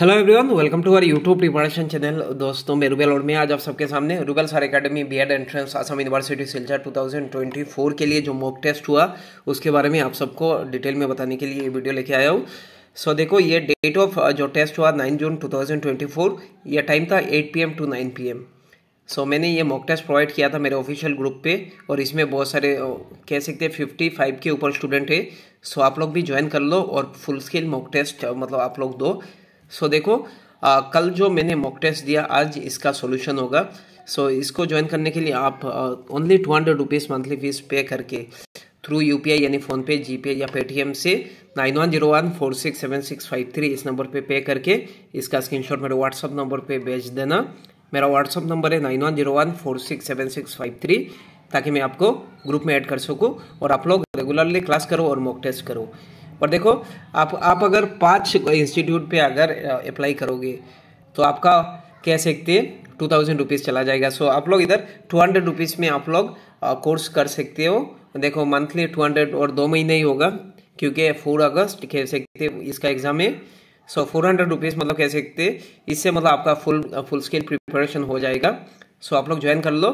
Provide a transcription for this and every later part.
hello everyone welcome to our YouTube preparation channel दोस्तों मैं रुबेल और मैं आज आप सबके सामने Rubel sir academy B Ed entrance Assam university Silchar 2024 के लिए जो मॉक टेस्ट हुआ उसके बारे में आप सबको डिटेल में बताने के लिए ये वीडियो लेके आया हूँ सो so, देखो ये डेट ऑफ जो टेस्ट हुआ नाइन जून टू ये टाइम था eight P to nine P so so, मैंने ये मॉक टेस्ट प्रोवाइड किया था मेरे ऑफिशियल ग्रुप पे और इसमें बहुत सारे कह सकते हैं फिफ्टी फाइव के ऊपर स्टूडेंट है सो so, आप लोग भी ज्वाइन कर लो और फुल स्केल मॉक टेस्ट मतलब आप लोग दो सो so, देखो आ, कल जो मैंने मॉक टेस्ट दिया आज इसका सोल्यूशन होगा सो so, इसको ज्वाइन करने के लिए आप only two hundred rupees monthly fees pay करके थ्रू यू पी आई यानी फ़ोनपे जी पे या पेटीएम से nine one zero one four six seven six five three इस नंबर पे पे करके इसका स्क्रीनशॉट मेरे व्हाट्सअप नंबर पे भेज देना मेरा व्हाट्सअप नंबर है nine one zero one four six seven six five three ताकि मैं आपको ग्रुप में ऐड कर सकूँ और आप लोग रेगुलरली क्लास करो और मॉक टेस्ट करो पर देखो आप आप अगर पाँच इंस्टीट्यूट पे अगर अप्लाई करोगे तो आपका कह सकते टू थाउजेंड रुपीज़ चला जाएगा सो आप लोग इधर टू हंड्रेड रुपीज़ में आप लोग कोर्स कर सकते हो देखो मंथली टू हंड्रेड और दो महीने ही होगा क्योंकि फोर अगस्त कह सकते इसका एग्ज़ाम है सो फोर हंड्रेड रुपीज़ मतलब कह सकते इससे मतलब आपका फुल फुल स्केल प्रिपरेशन हो जाएगा सो आप लोग ज्वाइन कर लो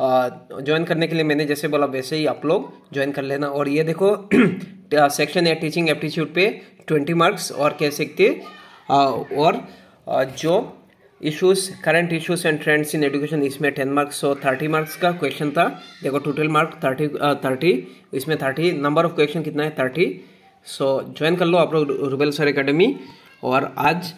ज्वाइन करने के लिए मैंने जैसे बोला वैसे ही आप लोग ज्वाइन कर लेना और ये देखो सेक्शन या टीचिंग एप्टीट्यूड पे ट्वेंटी मार्क्स और कह सकते और जो issues current issues and trends in education इसमें टेन मार्क्स और थर्टी मार्क्स का क्वेश्चन था देखो टोटल मार्क थर्टी थर्टी इसमें थर्टी नंबर ऑफ क्वेश्चन कितना है थर्टी सो ज्वाइन कर लो आप लोग रुबेल सर अकेडमी और आज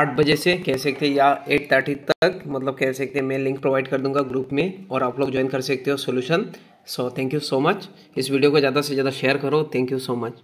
आठ बजे से कह सकते हैं या एट थर्टी तक मतलब कह सकते हैं मैं लिंक प्रोवाइड कर दूंगा ग्रुप में और आप लोग ज्वाइन कर सकते हो solution so thank you so much इस वीडियो को ज़्यादा से ज़्यादा शेयर करो थैंक यू सो मच